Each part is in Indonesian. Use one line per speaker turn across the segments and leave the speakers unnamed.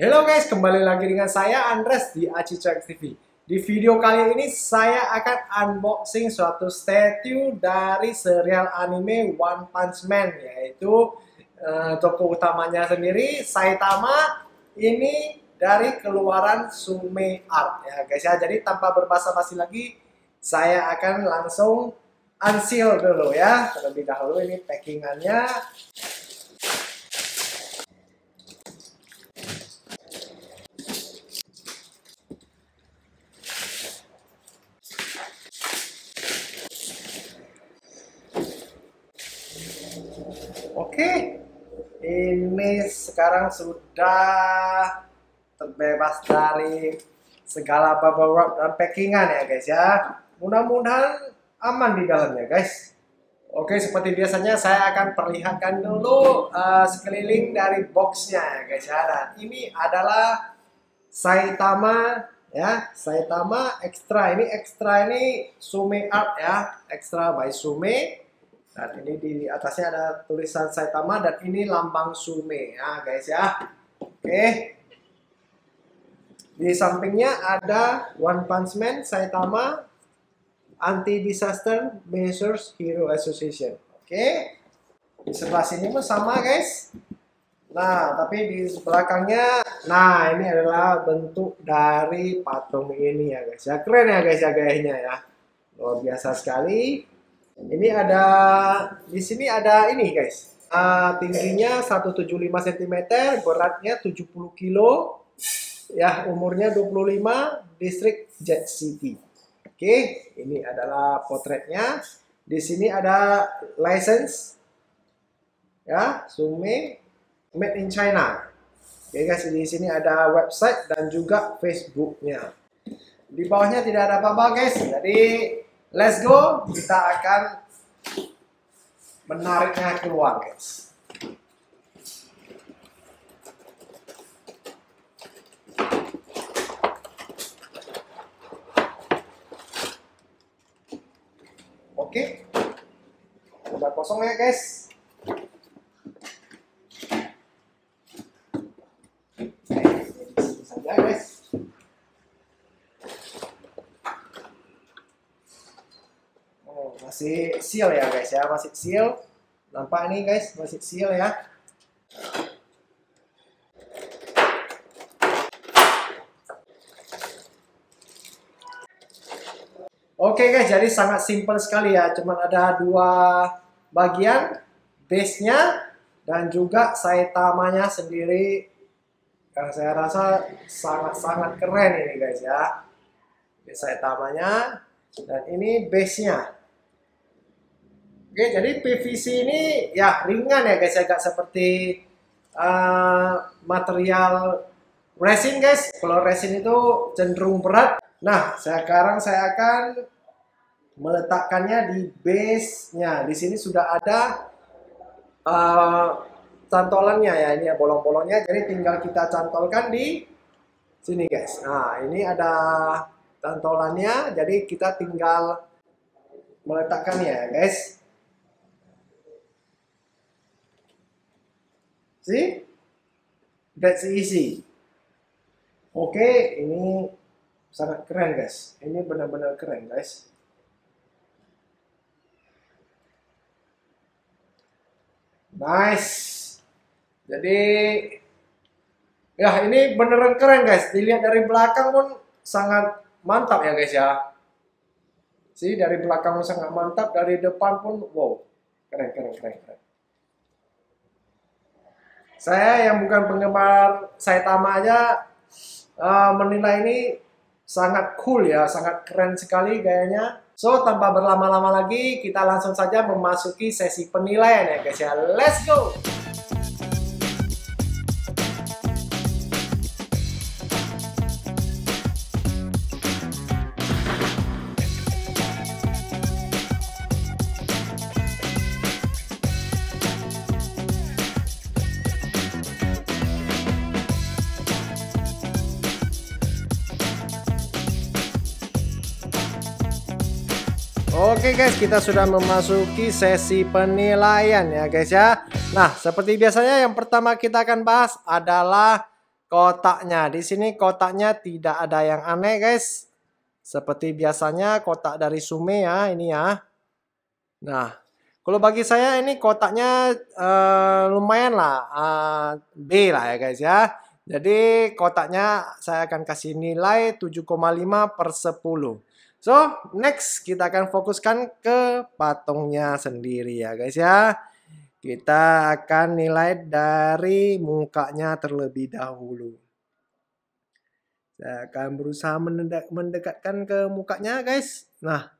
Hello guys, kembali lagi dengan saya Andres di Acicax TV. Di video kali ini saya akan unboxing suatu statue dari serial anime One Punch Man yaitu uh, eh, tokoh utamanya sendiri Saitama ini dari keluaran Sume Art ya guys ya. Jadi tanpa berbasa-basi lagi saya akan langsung unseal dulu ya. Terlebih dahulu ini packingannya sekarang sudah terbebas dari segala bubble wrap dan packingan ya guys ya. Mudah-mudahan aman di dalamnya guys. Oke seperti biasanya saya akan perlihatkan dulu uh, sekeliling dari boxnya ya guys ya. Dan ini adalah Saitama ya Saitama Extra ini Extra ini Sume Art ya Extra by Sume dan ini di atasnya ada tulisan Saitama dan ini lambang Sume ya guys ya. Oke. Di sampingnya ada One Punch Man Saitama Anti Disaster Measures Hero Association. Oke. Di sebelah sini pun sama guys. Nah, tapi di belakangnya, nah ini adalah bentuk dari patung ini ya guys ya. Keren ya guys ya gayanya ya. Luar biasa sekali. Ini ada di sini ada ini guys. Uh, tingginya 175 cm, beratnya 70 kg. ya umurnya 25, distrik Jet City. Oke, okay, ini adalah potretnya. Di sini ada license, ya sumi, made in China. Oke okay, guys, di sini ada website dan juga Facebooknya. Di bawahnya tidak ada apa-apa guys, jadi Let's go, kita akan menariknya keluar, guys. Oke, udah kosong ya, guys. masih seal ya guys ya, masih seal. Nampak nih guys, masih seal ya. Oke okay guys, jadi sangat simpel sekali ya. Cuman ada dua bagian, base-nya dan juga saitamanya sendiri yang saya rasa sangat-sangat keren ini guys ya. saitamanya dan ini base-nya. Oke, jadi PVC ini ya ringan ya guys, agak ya. seperti uh, material resin guys. Kalau resin itu cenderung berat. Nah, sekarang saya akan meletakkannya di base-nya. Di sini sudah ada uh, cantolannya ya, ini ya bolong-bolongnya. Jadi tinggal kita cantolkan di sini guys. Nah, ini ada cantolannya, jadi kita tinggal meletakkannya ya guys. See? That's easy. Oke, okay, ini sangat keren guys. Ini benar-benar keren guys. Nice. Jadi ya ini beneran keren guys. Dilihat dari belakang pun sangat mantap ya guys ya. Sih dari belakang pun sangat mantap, dari depan pun wow. Keren keren keren keren saya yang bukan penggemar Saitama aja uh, eh, menilai ini sangat cool ya, sangat keren sekali gayanya. So, tanpa berlama-lama lagi, kita langsung saja memasuki sesi penilaian ya guys ya. Let's go! Oke guys, kita sudah memasuki sesi penilaian ya guys ya. Nah, seperti biasanya yang pertama kita akan bahas adalah kotaknya. Di sini kotaknya tidak ada yang aneh guys. Seperti biasanya kotak dari Sume ya, ini ya. Nah, kalau bagi saya ini kotaknya uh, lumayan lah, uh, B lah ya guys ya. Jadi kotaknya saya akan kasih nilai 7,5 per 10. So, next kita akan fokuskan ke patungnya sendiri ya guys ya. Kita akan nilai dari mukanya terlebih dahulu. Saya akan berusaha mendekatkan ke mukanya guys. Nah,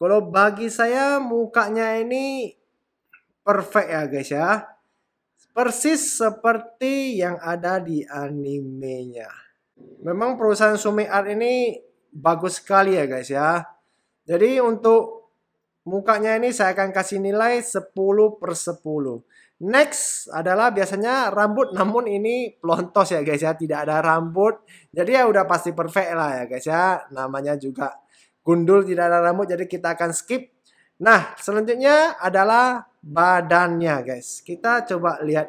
kalau bagi saya mukanya ini perfect ya guys ya. Persis seperti yang ada di animenya. Memang perusahaan Sumi Art ini bagus sekali ya guys ya. Jadi untuk mukanya ini saya akan kasih nilai 10 per 10. Next adalah biasanya rambut namun ini plontos ya guys ya. Tidak ada rambut. Jadi ya udah pasti perfect lah ya guys ya. Namanya juga gundul tidak ada rambut jadi kita akan skip. Nah selanjutnya adalah badannya guys. Kita coba lihat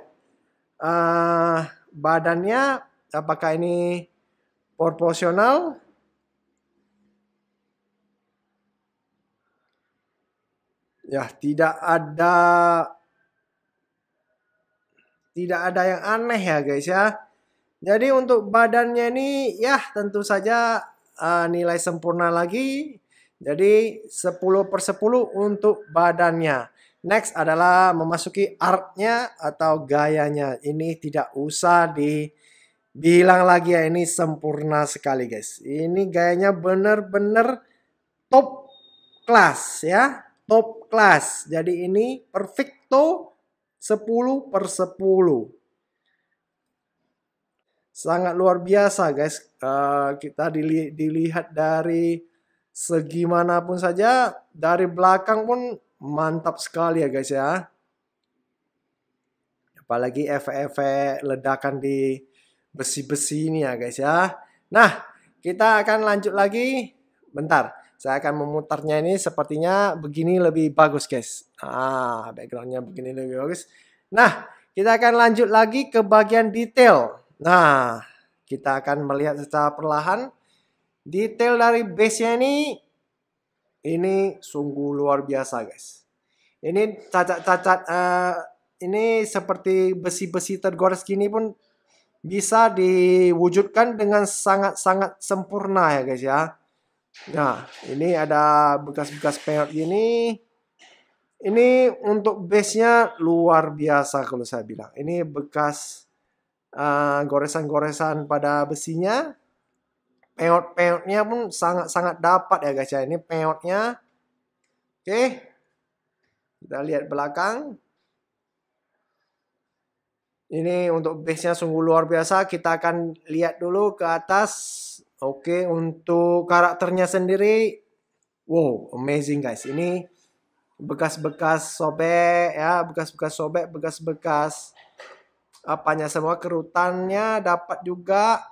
uh, badannya apakah ini proporsional Ya, tidak ada tidak ada yang aneh ya guys ya. Jadi untuk badannya ini ya tentu saja uh, nilai sempurna lagi. Jadi 10 per 10 untuk badannya. Next adalah memasuki artnya atau gayanya. Ini tidak usah dibilang lagi ya ini sempurna sekali guys. Ini gayanya bener-bener top class ya top class. Jadi ini perfecto 10 per 10. Sangat luar biasa guys. Uh, kita dili dilihat dari segimanapun saja, dari belakang pun mantap sekali ya guys ya. Apalagi efek-efek ledakan di besi-besi ini ya guys ya. Nah, kita akan lanjut lagi. Bentar, saya akan memutarnya ini sepertinya begini lebih bagus guys. Ah, backgroundnya begini lebih bagus. Nah, kita akan lanjut lagi ke bagian detail. Nah, kita akan melihat secara perlahan detail dari base-nya ini. Ini sungguh luar biasa guys. Ini cacat-cacat, uh, ini seperti besi-besi tergores gini pun bisa diwujudkan dengan sangat-sangat sempurna ya guys ya. Nah, ini ada bekas-bekas peot gini. Ini untuk base-nya luar biasa kalau saya bilang. Ini bekas eh, goresan-goresan uh, pada besinya. Peot-peotnya pun sangat-sangat dapat ya guys ya. Ini peotnya. Oke. Okay. Kita lihat belakang. Ini untuk base-nya sungguh luar biasa. Kita akan lihat dulu ke atas Oke, untuk karakternya sendiri, wow, amazing guys. Ini bekas-bekas sobek ya, bekas-bekas sobek, bekas-bekas apanya semua kerutannya dapat juga.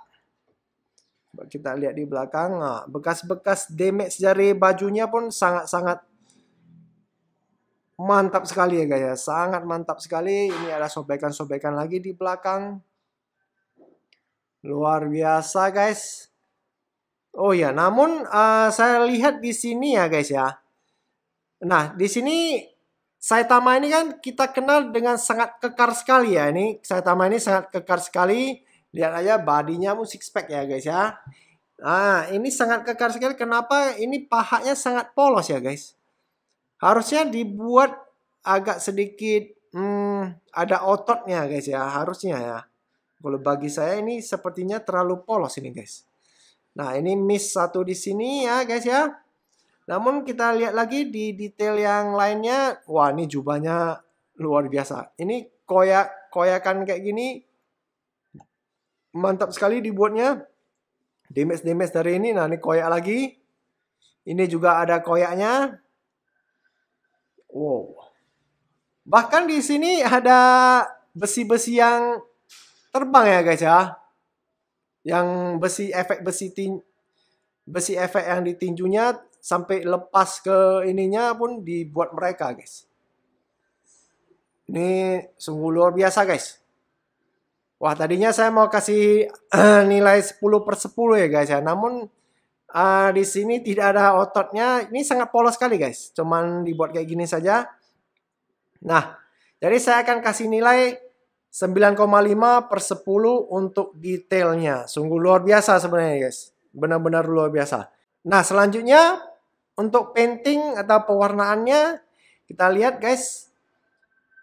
kita lihat di belakang, nah, bekas-bekas damage dari bajunya pun sangat-sangat mantap sekali ya guys ya. Sangat mantap sekali. Ini ada sobekan-sobekan lagi di belakang. Luar biasa guys. Oh ya, namun uh, saya lihat di sini ya guys ya. Nah, di sini Saitama ini kan kita kenal dengan sangat kekar sekali ya. Ini Saitama ini sangat kekar sekali. Lihat aja badinya musik spek ya guys ya. Nah, ini sangat kekar sekali. Kenapa ini pahanya sangat polos ya guys? Harusnya dibuat agak sedikit hmm, ada ototnya guys ya. Harusnya ya. Kalau bagi saya ini sepertinya terlalu polos ini guys. Nah, ini miss satu di sini ya guys ya. Namun kita lihat lagi di detail yang lainnya. Wah, ini jubahnya luar biasa. Ini koyak koyakan kayak gini mantap sekali dibuatnya. Damage-damage dari ini. Nah, ini koyak lagi. Ini juga ada koyaknya. Wow. Bahkan di sini ada besi-besi yang terbang ya guys ya yang besi efek besi tin besi efek yang ditinjunya sampai lepas ke ininya pun dibuat mereka guys ini sungguh luar biasa guys wah tadinya saya mau kasih eh, nilai 10 per 10 ya guys ya namun uh, di sini tidak ada ototnya ini sangat polos sekali guys cuman dibuat kayak gini saja nah jadi saya akan kasih nilai 9,5 per 10 untuk detailnya. Sungguh luar biasa sebenarnya guys. Benar-benar luar biasa. Nah selanjutnya untuk painting atau pewarnaannya kita lihat guys.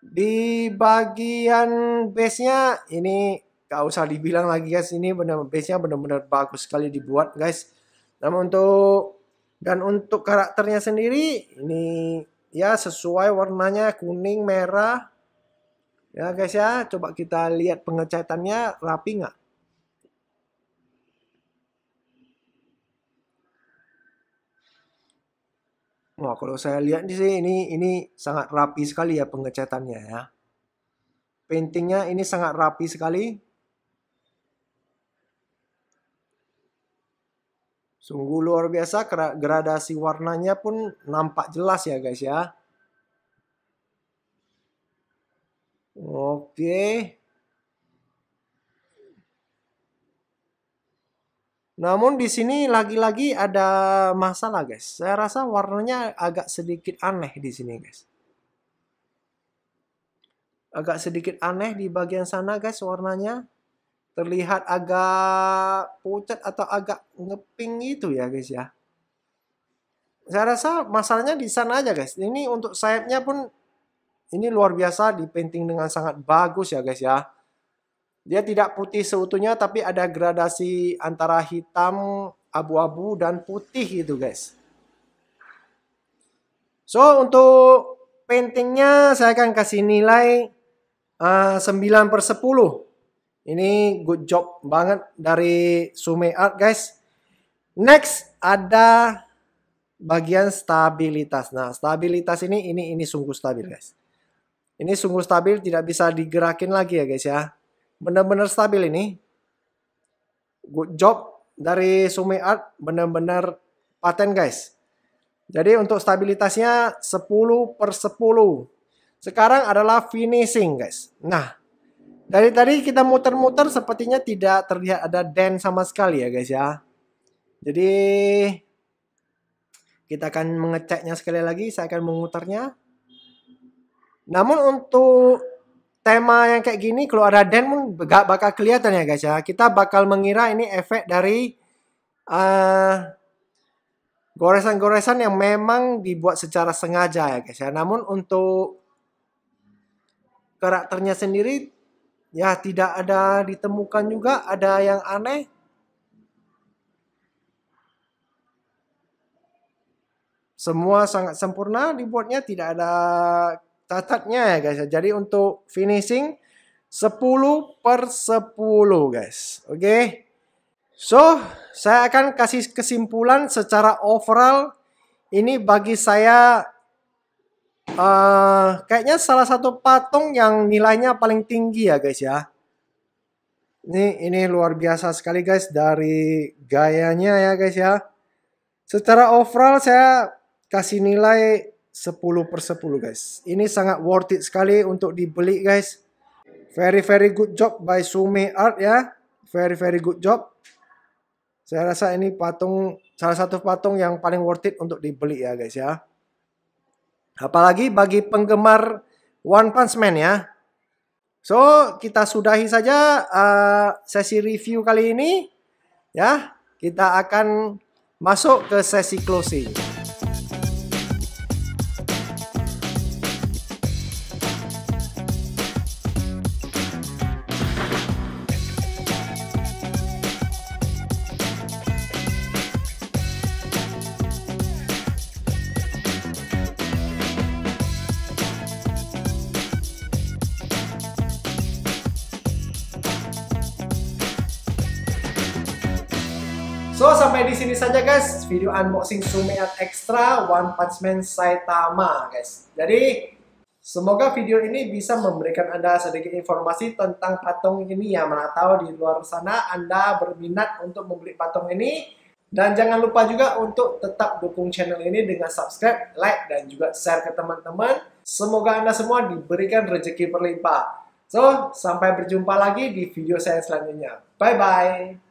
Di bagian base-nya ini gak usah dibilang lagi guys. Ini benar base-nya benar-benar bagus sekali dibuat guys. Namun untuk dan untuk karakternya sendiri ini ya sesuai warnanya kuning, merah, Ya guys ya, coba kita lihat pengecatannya rapi nggak? Wah, kalau saya lihat di sini ini ini sangat rapi sekali ya pengecatannya ya. Paintingnya ini sangat rapi sekali. Sungguh luar biasa, gradasi warnanya pun nampak jelas ya guys ya. Oke. Namun di sini lagi-lagi ada masalah guys. Saya rasa warnanya agak sedikit aneh di sini guys. Agak sedikit aneh di bagian sana guys warnanya. Terlihat agak pucat atau agak ngeping gitu ya guys ya. Saya rasa masalahnya di sana aja guys. Ini untuk sayapnya pun ini luar biasa di dengan sangat bagus ya guys ya. Dia tidak putih seutuhnya tapi ada gradasi antara hitam, abu-abu dan putih gitu guys. So untuk paintingnya saya akan kasih nilai uh, eh, 9 per 10. Ini good job banget dari Sume Art guys. Next ada bagian stabilitas. Nah, stabilitas ini ini ini sungguh stabil, guys. Ini sungguh stabil, tidak bisa digerakin lagi ya guys ya. Benar-benar stabil ini. Good job dari Sumi Art, benar-benar paten guys. Jadi untuk stabilitasnya 10 per 10. Sekarang adalah finishing guys. Nah, dari tadi kita muter-muter sepertinya tidak terlihat ada dent sama sekali ya guys ya. Jadi kita akan mengeceknya sekali lagi, saya akan mengutarnya. Namun untuk tema yang kayak gini kalau ada den pun gak bakal kelihatan ya guys ya. Kita bakal mengira ini efek dari goresan eh, goresan-goresan yang memang dibuat secara sengaja ya guys ya. Namun untuk karakternya sendiri ya tidak ada ditemukan juga ada yang aneh. Semua sangat sempurna dibuatnya tidak ada catatnya ya guys Jadi untuk finishing 10 per 10 guys. Oke. Okay? So, saya akan kasih kesimpulan secara overall ini bagi saya uh, kayaknya salah satu patung yang nilainya paling tinggi ya guys ya. Ini ini luar biasa sekali guys dari gayanya ya guys ya. Secara overall saya kasih nilai 10 per 10 guys. Ini sangat worth it sekali untuk dibeli guys. Very very good job by Sumi Art ya. Very very good job. Saya rasa ini patung salah satu patung yang paling worth it untuk dibeli ya guys ya. Apalagi bagi penggemar One Punch Man ya. So, kita sudahi saja uh, sesi review kali ini ya. Kita akan masuk ke sesi closing. sini saja guys video unboxing Sumiat Extra One Punch Man Saitama guys. Jadi semoga video ini bisa memberikan Anda sedikit informasi tentang patung ini ya. Mana tahu di luar sana Anda berminat untuk membeli patung ini. Dan jangan lupa juga untuk tetap dukung channel ini dengan subscribe, like, dan juga share ke teman-teman. Semoga Anda semua diberikan rejeki berlimpah. So, sampai berjumpa lagi di video saya selanjutnya. Bye-bye!